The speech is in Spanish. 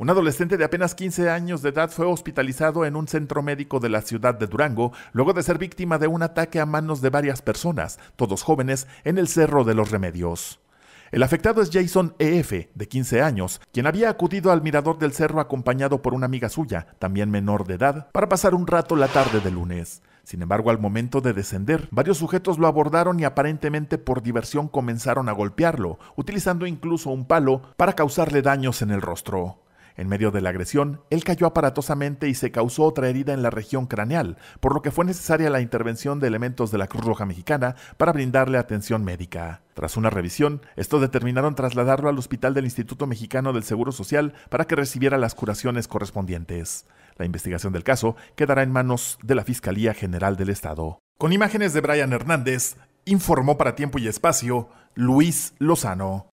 Un adolescente de apenas 15 años de edad fue hospitalizado en un centro médico de la ciudad de Durango luego de ser víctima de un ataque a manos de varias personas, todos jóvenes, en el Cerro de los Remedios. El afectado es Jason EF, de 15 años, quien había acudido al mirador del cerro acompañado por una amiga suya, también menor de edad, para pasar un rato la tarde de lunes. Sin embargo, al momento de descender, varios sujetos lo abordaron y aparentemente por diversión comenzaron a golpearlo, utilizando incluso un palo para causarle daños en el rostro. En medio de la agresión, él cayó aparatosamente y se causó otra herida en la región craneal, por lo que fue necesaria la intervención de elementos de la Cruz Roja Mexicana para brindarle atención médica. Tras una revisión, estos determinaron trasladarlo al hospital del Instituto Mexicano del Seguro Social para que recibiera las curaciones correspondientes. La investigación del caso quedará en manos de la Fiscalía General del Estado. Con imágenes de Brian Hernández, informó para tiempo y espacio Luis Lozano.